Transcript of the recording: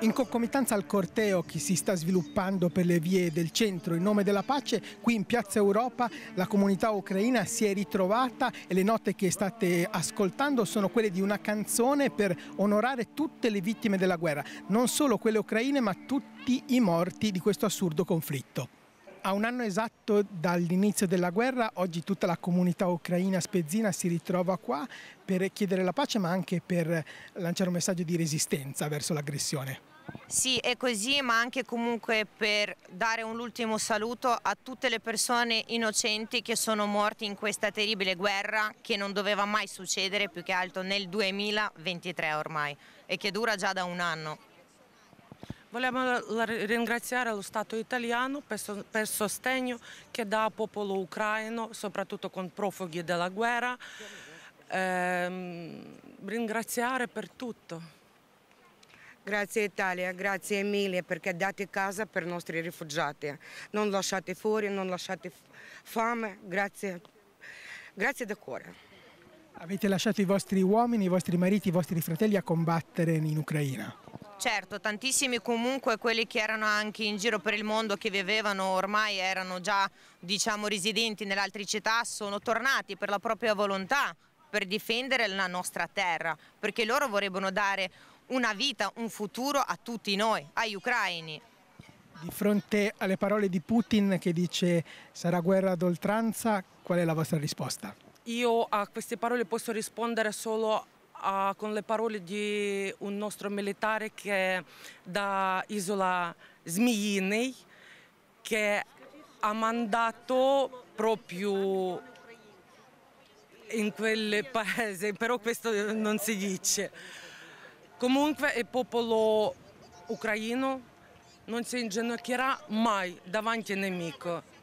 In concomitanza al corteo che si sta sviluppando per le vie del centro in nome della pace, qui in Piazza Europa la comunità ucraina si è ritrovata e le note che state ascoltando sono quelle di una canzone per onorare tutte le vittime della guerra, non solo quelle ucraine ma tutti i morti di questo assurdo conflitto. A un anno esatto dall'inizio della guerra, oggi tutta la comunità ucraina spezzina si ritrova qua per chiedere la pace ma anche per lanciare un messaggio di resistenza verso l'aggressione. Sì, è così, ma anche comunque per dare un ultimo saluto a tutte le persone innocenti che sono morti in questa terribile guerra che non doveva mai succedere più che altro nel 2023 ormai e che dura già da un anno. Vogliamo ringraziare lo Stato italiano per, il sostegno che dà al popolo ucraino, soprattutto con profughi della guerra. Eh, ringraziare per tutto. Grazie Italia, grazie Emilia perché date casa per i nostri rifugiati. Non lasciate fuori, non lasciate fame. Grazie, grazie da cuore. Avete lasciato i vostri uomini, i vostri mariti, i vostri fratelli a combattere in Ucraina? Certo, tantissimi comunque quelli che erano anche in giro per il mondo che vivevano ormai erano già diciamo, residenti altre città sono tornati per la propria volontà per difendere la nostra terra perché loro vorrebbero dare una vita, un futuro a tutti noi, agli ucraini. Di fronte alle parole di Putin che dice sarà guerra ad oltranza, qual è la vostra risposta? Io a queste parole posso rispondere solo uh, con le parole di un nostro militare che da isola Zmiinej che ha mandato proprio in quel paese, però questo non si dice. Comunque il popolo ucraino non si inginocchierà mai davanti al nemico.